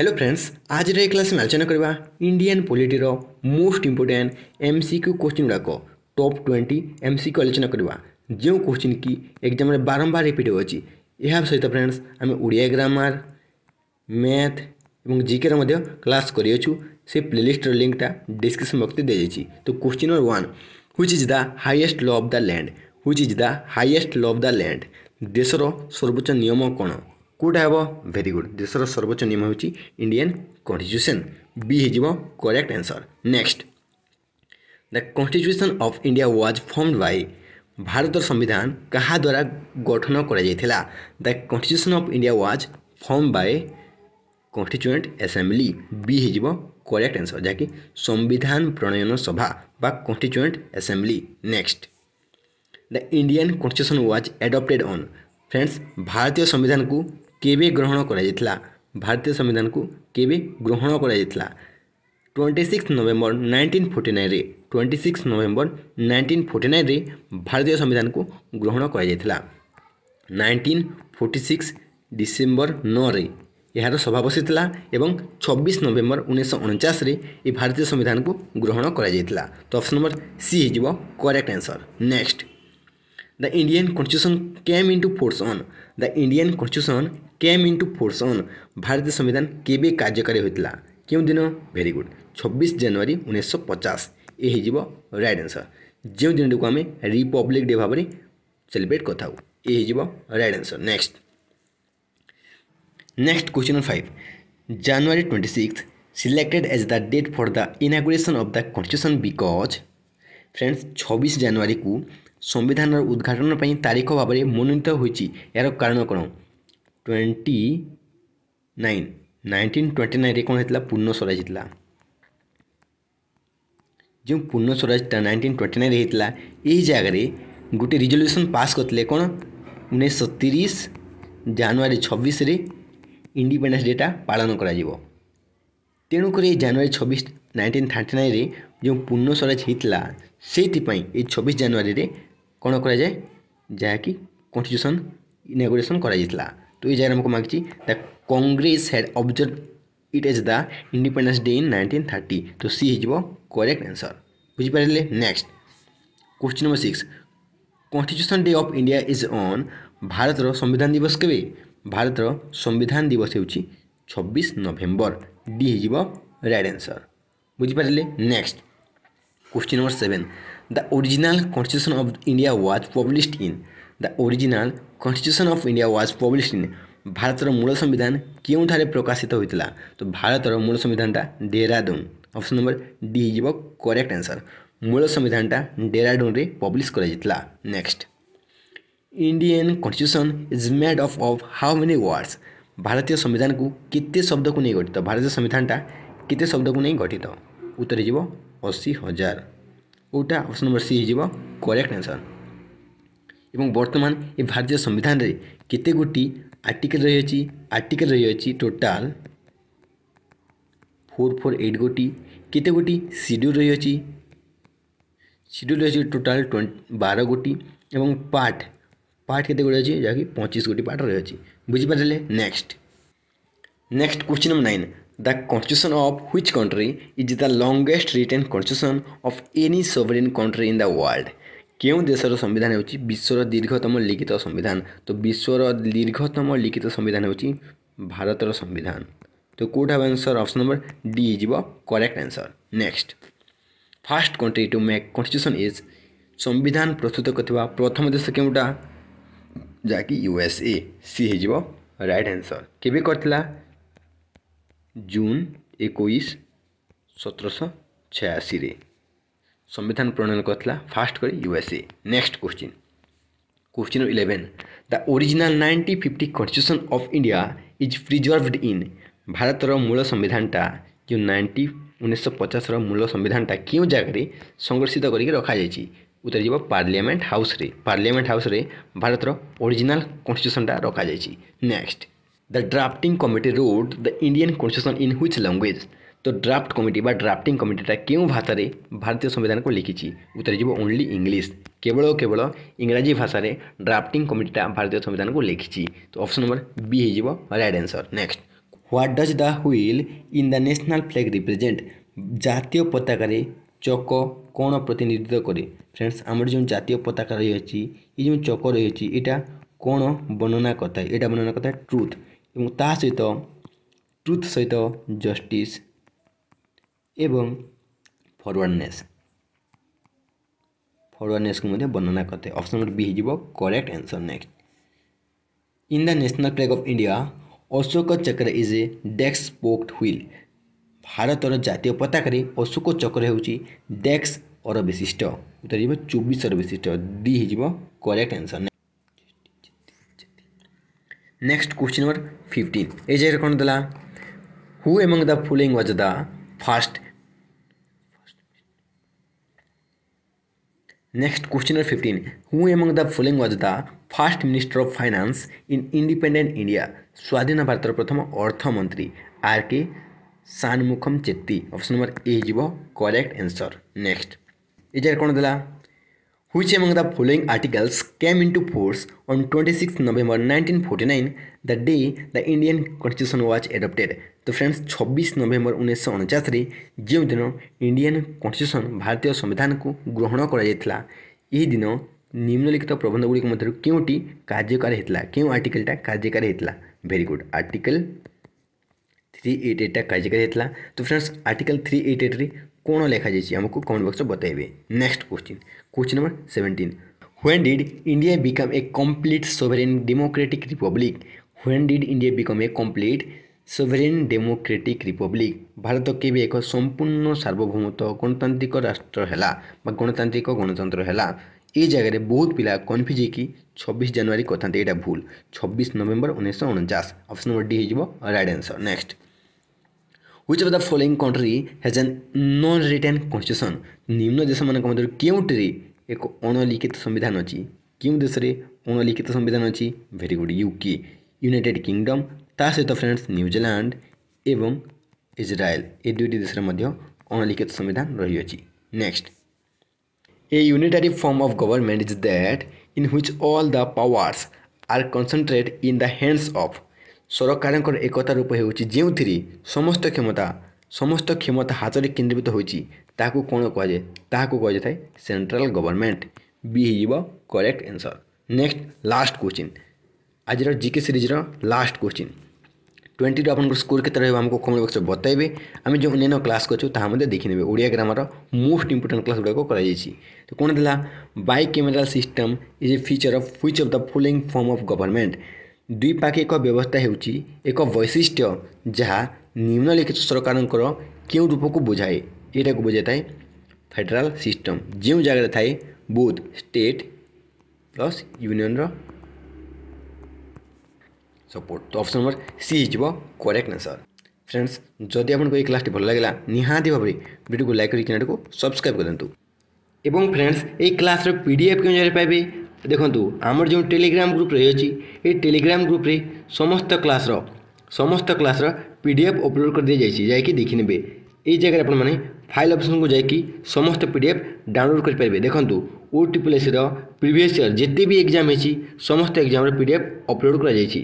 Hello friends ଆଜିର ଏ class ଆମେ ଆଲୋଚନା କରିବା ଇଣ୍ଡିଆନ୍ ପଲିଟିର most important M C Q question ଗୁଡ଼ାକ top twenty M C Q ଆଲୋଚନା କରିବା ଯେଉଁ କୋଶ୍ଚିନ୍ କି ଏକ୍ଜାମ୍ରେ ବାରମ୍ବାର ରିପିଟ୍ ହେଉଛି ଏହା ସହିତ ଫ୍ରେଣ୍ଡସ୍ ଆମେ ଓଡ଼ିଆ ଗ୍ରାମାର ମ୍ୟାଥ୍ ଏବଂ ଜିକେର ମଧ୍ୟ କ୍ଲାସ୍ କରିଅଛୁ ସେ ପ୍ଲେଲିଷ୍ଟର ଲିଙ୍କଟା ଡିସ୍କ୍ରିପ୍ସନ୍ ବକ୍ସରେ ଦିଆଯାଇଛି ତ question number one which is the highest law of the land which is the highest law of the land ଦେଶର ସର୍ବୋଚ୍ଚ ନିୟମ କ'ଣ কোটা হব ভেরি গুড দেশর সর্বোচ্চ নিয়ম হচ্ছে ইন্ডিয়ান কনস্টিট্যুশন বি হয়ে correct answer next the constitution of India was formed by भारतर संविधान क्या द्वारा गठन करा the constitution of India was form by constituent assembly B हो करेक्ट आंसर जहाँकि संविधान प्रणयन सभा बा constituent assembly next the Indian constitution was adopted on friends भारतीय संविधान को କେବେ ଗ୍ରହଣ କରାଯାଇଥିଲା ଭାରତୀୟ ସମ୍ବିଧାନକୁ କେବେ ଗ୍ରହଣ କରାଯାଇଥିଲା twenty six November nineteen forty ନାଇନ୍ରେ twenty six November nineteen forty ନାଇନ୍ରେ ଭାରତୀୟ ସମ୍ବିଧାନକୁ ଗ୍ରହଣ କରାଯାଇଥିଲା ନାଇଣ୍ଟିନ୍ ଫୋର୍ଟି ସିକ୍ସ ଡିସେମ୍ବର ନଅରେ ଏହାର ସଭା ବସିଥିଲା ଏବଂ ଛବିଶ ନଭେମ୍ବର ଉଣେଇଶହ ଅଣଚାଶରେ ଏହି ଭାରତୀୟ ସମ୍ବିଧାନକୁ ଗ୍ରହଣ କରାଯାଇଥିଲା ତ ଅପସନ୍ ନମ୍ବର ସି ହେଇଯିବ correct answer next the Indian constitution came into force on the Indian constitution came into force on भारतीय संविधान केवे कार्यकारी होता क्यों दिन भेरी गुड छब्बीस जानुरी उन्नीस सौ पचास ये जीव रईट आंसर जो दिन टी आम रिपब्लिक डे भाव सेलिब्रेट कर था ये right answer next next question five January twenty six selected as the date for the inauguration of the constitution because friends छब्बीस जानुरी को ସମ୍ବିଧାନର ଉଦ୍ଘାଟନ ପାଇଁ ତାରିଖ ଭାବରେ ମନୋନୀତ ହୋଇଛି ଏହାର କାରଣ କ'ଣ ଟ୍ୱେଣ୍ଟି ନାଇନ୍ ନାଇଣ୍ଟିନ୍ ଟ୍ୱେଣ୍ଟି ନାଇନ୍ରେ କ'ଣ ହେଇଥିଲା ପୂର୍ଣ୍ଣ ସ୍ୱରାଜ ହେଇଥିଲା ଯେଉଁ ପୂର୍ଣ୍ଣ ସ୍ୱରାଜଟା ନାଇଣ୍ଟିନ୍ ଟ୍ୱେଣ୍ଟି ନାଇନ୍ରେ ହେଇଥିଲା ଏହି ଜାଗାରେ ଗୋଟେ ରିଜଲ୍ୟୁସନ୍ ପାସ୍ କରିଥିଲେ କ'ଣ ଉଣେଇଶହ ତିରିଶ ଜାନୁଆରୀ ଛବିଶରେ ଇଣ୍ଡିପେଣ୍ଡେନ୍ସ ଡେଟା ପାଳନ କରାଯିବ ତେଣୁକରି ଏଇ ଜାନୁଆରୀ ଛବିଶ ନାଇଣ୍ଟିନ୍ ଥାର୍ଟି ନାଇନ୍ରେ ଯେଉଁ ପୂର୍ଣ୍ଣ ସ୍ୱରାଜ ହେଇଥିଲା ସେଇଥିପାଇଁ ଏଇ ଛବିଶ ଜାନୁଆରୀରେ କ'ଣ କରାଯାଏ ଯାହାକି କନଷ୍ଟିଚ୍ୟୁସନ୍ ଇନାଗୁରେସନ୍ କରାଯାଇଥିଲା তো এই জায়গায় আমাকে মাগছি the Congress had observe it as the independence day in nineteen thirty তো সি হয়ে করেক্ট আনসর বুঝিপারে next question number six constitution day of India is on ଭାରତର ସମ୍ବିଧାନ ଦିବସ କେବେ ଭାରତର ସମ୍ବିଧାନ ଦିବସ ହେଉଛି ଛବିଶ ନଭେମ୍ବର ଡି ହେଇଯିବ ରାଇଟ୍ ଆନ୍ସର ବୁଝିପାରିଲେ next question number seven The original Constitution of India was published in. The original Constitution of India was published in. ଭାରତର ମୂଳ ସମ୍ବିଧାନ କେଉଁଠାରେ ପ୍ରକାଶିତ ହୋଇଥିଲା ତ ଭାରତର ମୂଳ ସମ୍ବିଧାନଟା ଡେରାଡୁନ୍ ଅପସନ୍ ନମ୍ବର ଡି ହେଇଯିବ କରେକ୍ଟ ଆନ୍ସର୍ ମୂଳ ସମ୍ବିଧାନଟା ଡେରାଡୁନ୍ରେ ପବ୍ଲିଶ କରାଯାଇଥିଲା next Indian constitution is made of of how many words ଭାରତୀୟ ସମ୍ବିଧାନକୁ କେତେ ଶବ୍ଦକୁ ନେଇ ଗଠିତ ଭାରତୀୟ ସମ୍ବିଧାନଟା କେତେ ଶବ୍ଦକୁ ନେଇ ଗଠିତ ଉତ୍ତର ହେଇଯିବ ଅଶୀ ହଜାର କେଉଁଟା ଅପସନ୍ ନମ୍ବର ସି ହେଇଯିବ କରେକ୍ଟ ଆନ୍ସର୍ ଏବଂ ବର୍ତ୍ତମାନ ଏ ଭାରତୀୟ ସମ୍ବିଧାନରେ କେତେ ଗୋଟି ଆର୍ଟିକେଲ୍ ରହିଅଛି ଆର୍ଟିକେଲ୍ ରହିଅଛି ଟୋଟାଲ୍ ଫୋର୍ ଫୋର୍ ଏଇଟ୍ ଗୋଟି କେତେ ଗୋଟି ସିଡ୍ୟୁଲ୍ ରହିଅଛି ସିଡ୍ୟୁଲ୍ ରହିଛି ଟୋଟାଲ୍ ବାର ଗୋଟି ଏବଂ ପାର୍ଟ ପାର୍ଟ କେତେ ଗୁଡ଼ିଏ ଅଛି ଯାହାକି ପଚିଶ ଗୋଟି ପାର୍ଟ ରହିଅଛି ବୁଝିପାରିଲେ next next question number nine The constitution of which country is the longest written constitution of any sovereign country in the world? କେଉଁ ଦେଶର ସମ୍ବିଧାନ ହେଉଛି ବିଶ୍ୱର ଦୀର୍ଘତମ ଲିଖିତ ସମ୍ବିଧାନ ତ ବିଶ୍ୱର ଦୀର୍ଘତମ ଲିଖିତ ସମ୍ବିଧାନ ହେଉଛି ଭାରତର ସମ୍ବିଧାନ ତ କେଉଁଟା ହେବ ଆନ୍ସର୍ ଅପସନ୍ ନମ୍ବର ଡି ଯିବ correct answer next first country to make constitution is ସମ୍ବିଧାନ ପ୍ରସ୍ତୁତ କରିଥିବା ପ୍ରଥମ ଦେଶ କେଉଁଟା ଯାହାକି ୟୁଏସ୍ଏ ସି ହେଇଯିବ ରାଇଟ୍ ଆନ୍ସର୍ କେବେ କରିଥିଲା ଜୁନ୍ ଏକୋଇଶ ସତରଶହ ଛୟାଅଶୀରେ ସମ୍ବିଧାନ ପ୍ରଣୟନ କରିଥିଲା ଫାଷ୍ଟ କରି U S A next question question eleven the original nineteen fifty constitution of India is preserved in ଭାରତର ମୂଳ ସମ୍ବିଧାନଟା ଯେଉଁ ନାଇଣ୍ଟି ଉଣେଇଶହ ପଚାଶର ମୂଳ ସମ୍ବିଧାନଟା କେଉଁ ଜାଗାରେ ସଂରକ୍ଷିତ କରିକି ରଖାଯାଇଛି ଉତ୍ତର ଯିବ ପାର୍ଲିଆମେଣ୍ଟ ହାଉସ୍ରେ ପାର୍ଲିଆମେଣ୍ଟ ହାଉସ୍ରେ ଭାରତର ଓରିଜିନାଲ୍ କନଷ୍ଟିଚ୍ୟୁସନ୍ଟା ରଖାଯାଇଛି next the drafting committee wrote the Indian constitution in which language তো ড্রাফট কমিটি বা ড্রাফটিং কমিটিটা কেউ ভাষায় ভারতীয় সংবিধানকে লিখিছি উত্তরে যাব ওনলি ইংলিশ কেবল কেবল ইংরাজি ভাষায় ড্রাফটিং কমিটিটা ভারতীয় সংবিধানকে লিখিছি তো অপশন নম্বর বি হয়ে যাব right answer next what does the wheel in the national flag represent জাতীয় পতাকার চক কোণ প্রতিনিধিত্ব করে ফ্রেন্ডস আমার যে জাতীয় পতাকা রয়েছে এই যে চক রয়েছে এটা কোণ বর্ণনা কথা এটা বর্ণনা কথা ট্রুথ ଏବଂ ତା ସହିତ ଟ୍ରୁଥ୍ ସହିତ ଜଷ୍ଟିସ୍ ଏବଂ ଫରୱାର୍ଡ଼ନେସ୍ ଫରୱାର୍ଡ଼ନେସ୍କୁ ମଧ୍ୟ ବର୍ଣ୍ଣନା କରିଥାଏ ଅପସନ୍ ନମ୍ବର ବି ହେଇଯିବ correct answer next in the national flag of India Ashoka Chakra is A ଡେକ୍ସ ସ୍ପୋକ୍ଟ wheel ଭାରତର ଜାତୀୟ ପତାକାରେ ଅଶୋକ ଚକ୍ର ହେଉଛି ଡେକ୍ସ ଅର ବିଶିଷ୍ଟ ଉତ୍ତର ହେଇଯିବ ଚବିଶ ଅର ବିଶିଷ୍ଟ ଡି ହେଇଯିବ correct answer next question number fifteen एजेर कोण दिला who among the following was the first next question number fifteen who among the following was the first minister of finance in independent India স্বাধীন ভারতের প্রথম অর্থমন্ত্রী আর কে সানমুখম চেত্তি option number এ যাব correct answer next এটার কোণ দেলা which among the following articles came into force on 26 November 1949 the day the Indian Constitution was adopted तो friends 26 नवंबर उन्नीस जो दिन इंडियन कॉन्स्टिट्यूशन भारतीय संविधान को ग्रहण कर दिन निम्नलिखित प्रबंध गुड़िक मध्य क्योंटी कार्यकारी होता क्यों आर्टिकलटा कार्यकारी होता very good article three eight एट्टा कार्यकारी होता तो फ्रेंड्स आर्टिकल थ्री एट एट्रे कौन जाए आमको कमेंट बक्स बताइए next question question number seventeen when did India become a complete sovereign democratic republic when did India become a complete sovereign democratic republic भारत के भी एक संपूर्ण सार्वभौमत गणतांत्रिक राष्ट्र है गणतांत्रिक गणतंत्र है ये जगह बहुत पिला कन्फ्यूज कि छब्बीस जानुरी कहते हैं यहाँ भूल छब्बीस नवेम्बर उन्नीस उनचास अप्सन नंबर डी हो right answer next which of the following country has a non-written constitution নিম্ন দেশମାନଙ୍କ ମଧ୍ୟରୁ କେଉଁଟିରେ ଏକ ଅଣଲିଖିତ ସମ୍ବିଧାନ ଅଛି କେଉଁ ଦେଶରେ ଅଣଲିଖିତ ସମ୍ବିଧାନ ଅଛି very good UK United Kingdom ତା ସହିତ ଫ୍ରେଣ୍ଡସ୍ ନ୍ୟୁଜିଲାଣ୍ଡ ଏବଂ ଇସ୍ରାଏଲ ଏ ଦୁଇଟି ଦେଶରେ ମଧ୍ୟ ଅଣଲିଖିତ ସମ୍ବିଧାନ ରହିଅଛି next A unitary form of government is that in which all the powers are concentrated in the hands of সরকারৰ একতা ৰূপ হৈ আছে যিউ থিৰি সমস্ত ক্ষমতা সমস্ত ক্ষমতা হাজৰি কেন্দ্ৰীভূত হৈছি তাক কোনে কয়া যায় তাক কোয়া যায় তাই সেন্ট্ৰেল গৱৰ্ণমেন্ট বি হ'জিবো correct answer next last question আজিৰ জিকে সিরিজৰ লাষ্ট কোৱেচন 20 টো আপোনাক স্কোর কিতৰ হৈব আমাক কমেন্ট বক্সত বতাইবি আমি যো ইনিনো ক্লাস কৰছো তাৰ মই দেখিব ওড়িয়া গ্ৰামৰ मोस्ट ইম্পৰটেন্ট ক্লাসবোৰ কৰাইছি ত কোনে দিলা bicameral system is a feature of which of the following form of government ଦୁଇପାଖ ଏକ ବ୍ୟବସ୍ଥା ହେଉଛି ଏକ ବୈଶିଷ୍ଟ୍ୟ ଯାହା ନିମ୍ନଲିଖିତ ସରକାରଙ୍କର କେଉଁ ରୂପକୁ ବୁଝାଏ ଏଇଟାକୁ ବୁଝାଇଥାଏ ଫେଡେରାଲ ସିଷ୍ଟମ୍ ଯେଉଁ ଜାଗାରେ ଥାଏ ବୋଥ ଷ୍ଟେଟ୍ ପ୍ଲସ୍ ୟୁନିୟନର ସପୋର୍ଟ ତ ଅପସନ୍ ନମ୍ବର ସି ହେଇଯିବ କରେକ୍ଟ ଆନ୍ସର୍ ଫ୍ରେଣ୍ଡସ୍ ଯଦି ଆପଣଙ୍କୁ ଏଇ କ୍ଲାସ୍ଟି ଭଲ ଲାଗିଲା ନିହାତି ଭାବରେ ଭିଡ଼ିଓକୁ ଲାଇକ୍ କରି ଚ୍ୟାନେଲ୍କୁ ସବସ୍କ୍ରାଇବ୍ କରନ୍ତୁ ଏବଂ ଫ୍ରେଣ୍ଡସ୍ ଏଇ କ୍ଲାସ୍ର ପି ଡି ଏଫ୍ କେଉଁ ଜାଗାରେ ପାଇବେ ଦେଖନ୍ତୁ ଆମର ଯେଉଁ ଟେଲିଗ୍ରାମ ଗ୍ରୁପ୍ ରହିଅଛି ଏ ଟେଲିଗ୍ରାମ ଗ୍ରୁପ୍ରେ ସମସ୍ତ କ୍ଲାସ୍ର ସମସ୍ତ କ୍ଲାସ୍ର ପି ଡି ଏଫ୍ ଅପଲୋଡ଼ କରିଦିଆଯାଇଛି ଯାଇକି ଦେଖିନେବେ ଏଇ ଜାଗାରେ ଆପଣମାନେ ଫାଇଲ୍ ଅପସନ୍କୁ ଯାଇକି ସମସ୍ତ ପି ଡି ଏଫ୍ ଡାଉନଲୋଡ଼ କରିପାରିବେ ଦେଖନ୍ତୁ ଓ ଟ୍ରିପଲ୍ ଏସ୍ସିର ପ୍ରିଭିୟସ୍ ଇୟର୍ ଯେତେ ବି ଏକ୍ଜାମ୍ ହେଇଛି ସମସ୍ତ ଏକ୍ଜାମ୍ର ପି ଡି ଏଫ୍ ଅପଲୋଡ଼ କରାଯାଇଛି